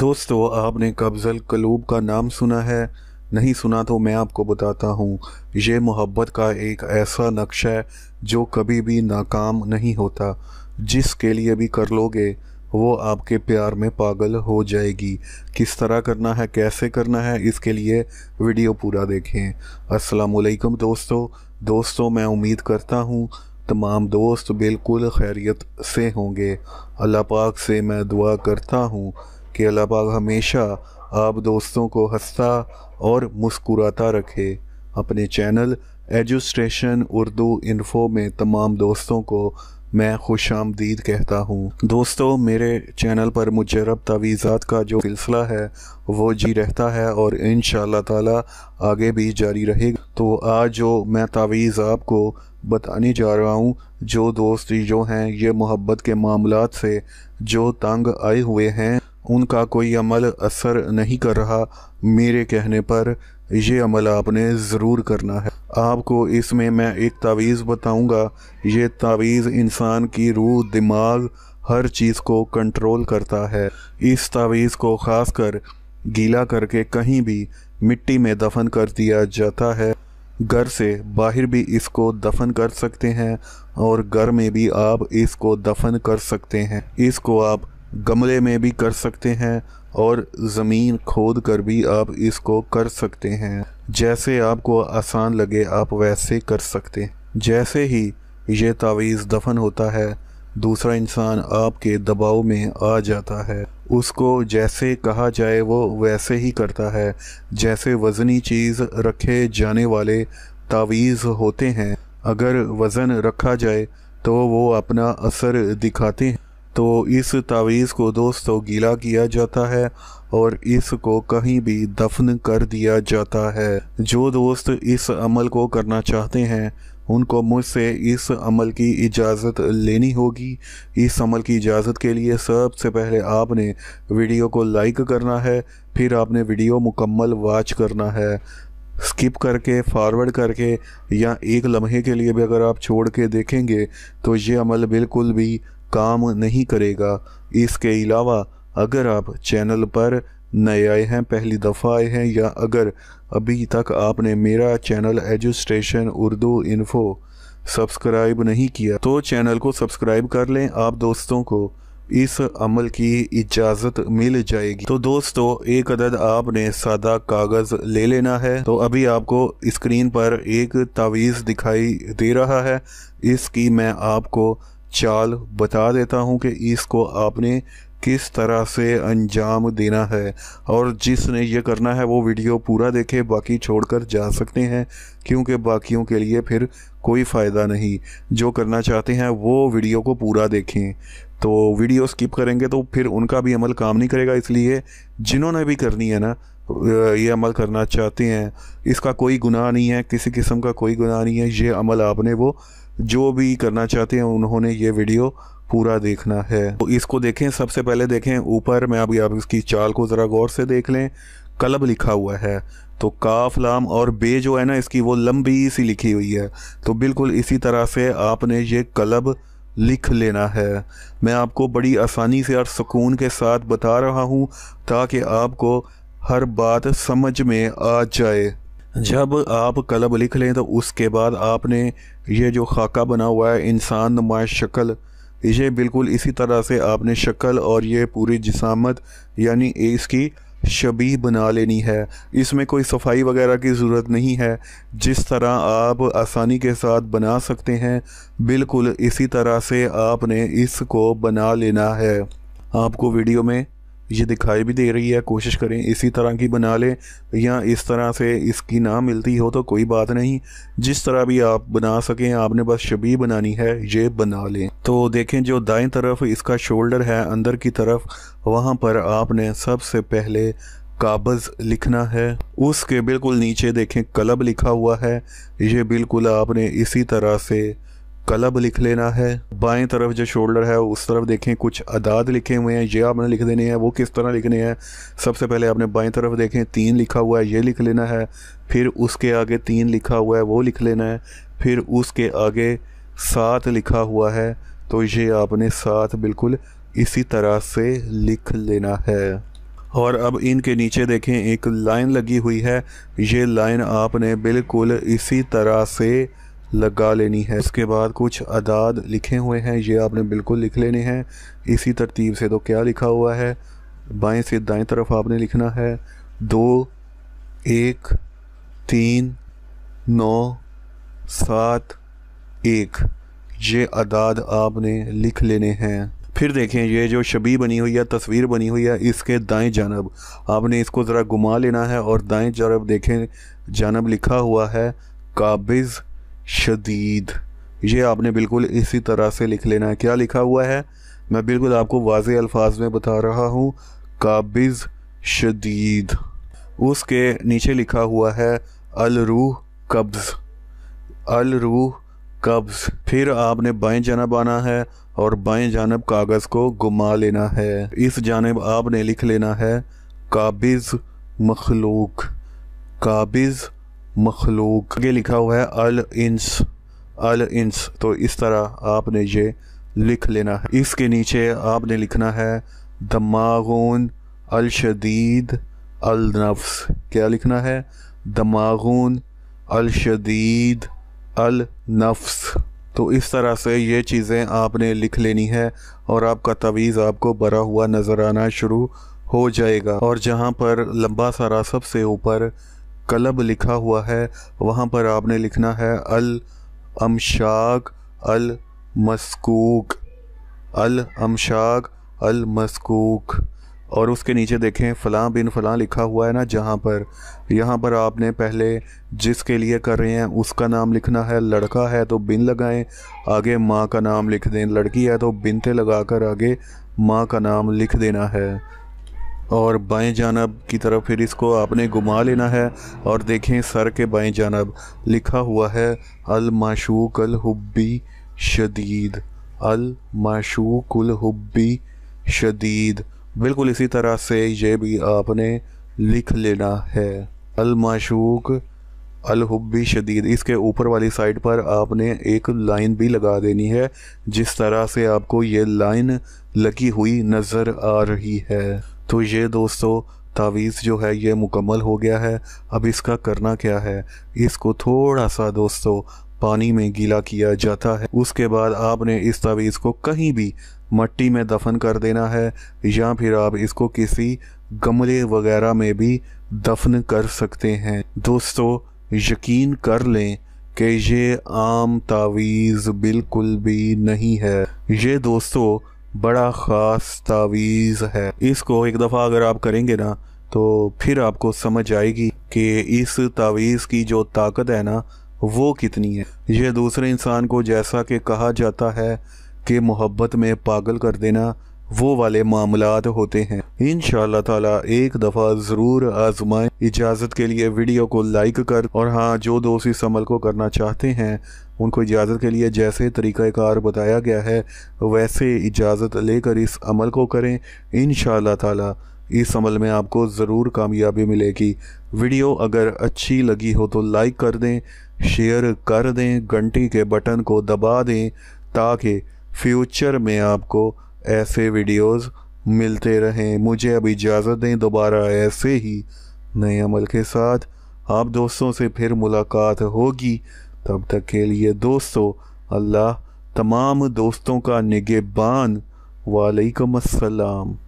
दोस्तों आपने कब्ज़ल कलूब का नाम सुना है नहीं सुना तो मैं आपको बताता हूँ ये मोहब्बत का एक ऐसा नक्शा है जो कभी भी नाकाम नहीं होता जिसके लिए भी कर लोगे वो आपके प्यार में पागल हो जाएगी किस तरह करना है कैसे करना है इसके लिए वीडियो पूरा देखें अस्सलाम वालेकुम दोस्तों दोस्तों मैं उम्मीद करता हूँ तमाम दोस्त बिल्कुल खैरियत से होंगे अल्लाह पाक से मैं दुआ करता हूँ कि अल्लाह पाक हमेशा आप दोस्तों को हंसता और मुस्कुराता रखे अपने चैनल एजुस्ट्रेशन उर्दू इन्फो में तमाम दोस्तों को मैं खुश आमदीद कहता हूँ दोस्तों मेरे चैनल पर मुजरब तवीज़ात का जो सिलसिला है वो जी रहता है और इन ताला आगे भी जारी रहेगा तो आज जो मैं तवीज आपको बताने जा रहा हूँ जो दोस्त जो हैं ये मोहब्बत के मामला से जो तंग आए हुए हैं उनका कोई अमल असर नहीं कर रहा मेरे कहने पर यह अमल आपने ज़रूर करना है आपको इसमें मैं एक तावीज़ बताऊंगा ये तावीज़ इंसान की रूह दिमाग हर चीज़ को कंट्रोल करता है इस तावीज़ को ख़ास कर गीला करके कहीं भी मिट्टी में दफन कर दिया जाता है घर से बाहर भी इसको दफन कर सकते हैं और घर में भी आप इसको दफन कर सकते हैं इसको आप गमले में भी कर सकते हैं और ज़मीन खोद कर भी आप इसको कर सकते हैं जैसे आपको आसान लगे आप वैसे कर सकते हैं जैसे ही ये तावीज़ दफन होता है दूसरा इंसान आपके दबाव में आ जाता है उसको जैसे कहा जाए वो वैसे ही करता है जैसे वज़नी चीज़ रखे जाने वाले तावीज़ होते हैं अगर वज़न रखा जाए तो वो अपना असर दिखाते हैं तो इस तावीज़ को दोस्तों गीला किया जाता है और इसको कहीं भी दफन कर दिया जाता है जो दोस्त इस अमल को करना चाहते हैं उनको मुझसे इस अमल की इजाज़त लेनी होगी इस अमल की इजाज़त के लिए सबसे पहले आपने वीडियो को लाइक करना है फिर आपने वीडियो मुकम्मल वाच करना है स्किप करके फॉरवर्ड करके या एक लम्हे के लिए भी अगर आप छोड़ के देखेंगे तो ये अमल बिल्कुल भी काम नहीं करेगा इसके अलावा अगर आप चैनल पर नए आए हैं पहली दफ़ा आए हैं या अगर अभी तक आपने मेरा channel education Urdu info subscribe नहीं किया तो चैनल को सब्सक्राइब कर लें आप दोस्तों को इस अमल की इजाज़त मिल जाएगी तो दोस्तों एक अदद आपने सादा कागज़ ले लेना है तो अभी आपको स्क्रीन पर एक तावीज़ दिखाई दे रहा है इसकी मैं आपको चाल बता देता हूँ कि इसको आपने किस तरह से अंजाम देना है और जिसने ये करना है वो वीडियो पूरा देखे बाकी छोड़कर जा सकते हैं क्योंकि बाकियों के लिए फिर कोई फ़ायदा नहीं जो करना चाहते हैं वो वीडियो को पूरा देखें तो वीडियो स्किप करेंगे तो फिर उनका भी अमल काम नहीं करेगा इसलिए जिन्होंने भी करनी है ना ये अमल करना चाहते हैं इसका कोई गुनाह नहीं है किसी किस्म का कोई गुनाह नहीं है ये अमल आपने वो जो भी करना चाहते हैं उन्होंने ये वीडियो पूरा देखना है तो इसको देखें सबसे पहले देखें ऊपर मैं अभी आप इसकी चाल को ज़रा गौर से देख लें कलब लिखा हुआ है तो काफ लाम और बे जो है ना इसकी वो लंबी सी लिखी हुई है तो बिल्कुल इसी तरह से आपने ये कलब लिख लेना है मैं आपको बड़ी आसानी से और सुकून के साथ बता रहा हूँ ताकि आपको हर बात समझ में आ जाए जब आप कलब लिख लें तो उसके बाद आपने ये जो खाका बना हुआ है इंसान नुमाश शक्ल ये बिल्कुल इसी तरह से आपने शक्ल और ये पूरी जिसामत यानी इसकी शबी बना लेनी है इसमें कोई सफाई वगैरह की ज़रूरत नहीं है जिस तरह आप आसानी के साथ बना सकते हैं बिल्कुल इसी तरह से आपने इसको बना लेना है आपको वीडियो में ये दिखाई भी दे रही है कोशिश करें इसी तरह की बना लें या इस तरह से इसकी ना मिलती हो तो कोई बात नहीं जिस तरह भी आप बना सकें आपने बस शबी बनानी है ये बना लें तो देखें जो दाएं तरफ इसका शोल्डर है अंदर की तरफ वहाँ पर आपने सबसे पहले काबज़ लिखना है उसके बिल्कुल नीचे देखें कलब लिखा हुआ है ये बिल्कुल आपने इसी तरह से कलब लिख लेना है बाएं तरफ जो शोल्डर है उस तरफ देखें कुछ अदाद लिखे हुए हैं ये आपने लिख देने हैं वो किस तरह लिखने हैं सबसे पहले आपने बाएं तरफ देखें तीन लिखा हुआ है ये लिख लेना है फिर उसके आगे तीन लिखा हुआ है वो लिख लेना है फिर उसके आगे सात लिखा हुआ है तो ये आपने सात बिल्कुल इसी तरह से लिख लेना है और अब इनके नीचे देखें एक लाइन लगी हुई है ये लाइन आपने बिल्कुल इसी तरह से लगा लेनी है उसके बाद कुछ अदाद लिखे हुए हैं ये आपने बिल्कुल लिख लेने हैं इसी तरतीब से तो क्या लिखा हुआ है बाएं से दाएं तरफ आपने लिखना है दो एक तीन नौ सात एक ये अदाद आपने लिख लेने हैं फिर देखें ये जो छबी बनी हुई है तस्वीर बनी हुई है इसके दाएं जानब आपने इसको ज़रा घुमा लेना है और दाएं जानब देखें जानब लिखा हुआ है काबिज़ शदीद ये आपने बिल्कुल इसी तरह से लिख लेना है क्या लिखा हुआ है मैं बिल्कुल आपको वाज अल्फाज में बता रहा हूँ काबिज़ शदीद उसके नीचे लिखा हुआ है अलरूह कब्ज़ अलरूह कब्ज़ फिर आपने बाएं जानब आना है और बाएं जानब कागज़ को घुमा लेना है इस जानब आपने लिख लेना है काबिज़ मखलूक काबिज़ मखलूक आगे लिखा हुआ है अल इंस अल इंस तो इस तरह आपने ये लिख लेना है इसके नीचे आपने लिखना है दमागून अल शदीद अल नफ्स क्या लिखना है दमागून अल शदीद अल नफ्स तो इस तरह से ये चीज़ें आपने लिख लेनी है और आपका तवीज़ आपको भरा हुआ नज़र आना शुरू हो जाएगा और जहाँ पर लंबा सारा सबसे ऊपर कलब लिखा हुआ है वहाँ पर आपने लिखना है अल अमशाक अल मस्कूक अल अमशाक अल मस्कूक और उसके नीचे देखें फ़लाँ बिन फ़लाँ लिखा हुआ है ना जहाँ पर यहाँ पर आपने पहले जिसके लिए कर रहे हैं उसका नाम लिखना है लड़का है तो बिन लगाएं आगे माँ का नाम लिख दें लड़की है तो बिनते लगा कर आगे माँ का नाम लिख देना है और बाएं जानब की तरफ फिर इसको आपने घुमा लेना है और देखें सर के बाएं जानब लिखा हुआ है अल अलमाशूक हुब्बी शदीद अल अलमाशूक हुब्बी शदीद बिल्कुल इसी तरह से ये भी आपने लिख लेना है अल माशूक अलहुब्बी शदीद इसके ऊपर वाली साइड पर आपने एक लाइन भी लगा देनी है जिस तरह से आपको ये लाइन लगी हुई नज़र आ रही है तो ये दोस्तों तावीज़ जो है ये मुकम्मल हो गया है अब इसका करना क्या है इसको थोड़ा सा दोस्तों पानी में गीला किया जाता है उसके बाद आपने इस तावीज़ को कहीं भी मट्टी में दफन कर देना है या फिर आप इसको किसी गमले वगैरह में भी दफन कर सकते हैं दोस्तों यकीन कर लें कि ये आम तावीज़ बिल्कुल भी नहीं है ये दोस्तों बड़ा ख़ास तावीज़ है इसको एक दफ़ा अगर आप करेंगे ना तो फिर आपको समझ आएगी कि इस तावीज़ की जो ताकत है ना वो कितनी है यह दूसरे इंसान को जैसा कि कहा जाता है कि मोहब्बत में पागल कर देना वो वाले मामला होते हैं इन ताला एक दफ़ा ज़रूर आजमाएं इजाज़त के लिए वीडियो को लाइक कर और हाँ जो दोस्त इस अमल को करना चाहते हैं उनको इजाज़त के लिए जैसे तरीक़ाकार बताया गया है वैसे इजाज़त लेकर इस अमल को करें इन ताला इस अमल में आपको ज़रूर कामयाबी मिलेगी वीडियो अगर अच्छी लगी हो तो लाइक कर दें शेयर कर दें घंटी के बटन को दबा दें ताकि फ्यूचर में आपको ऐसे वीडियोस मिलते रहें मुझे अब इजाज़त दें दोबारा ऐसे ही नए अमल के साथ आप दोस्तों से फिर मुलाकात होगी तब तक के लिए दोस्तों अल्लाह तमाम दोस्तों का निगेबान वालेकुम अस्सलाम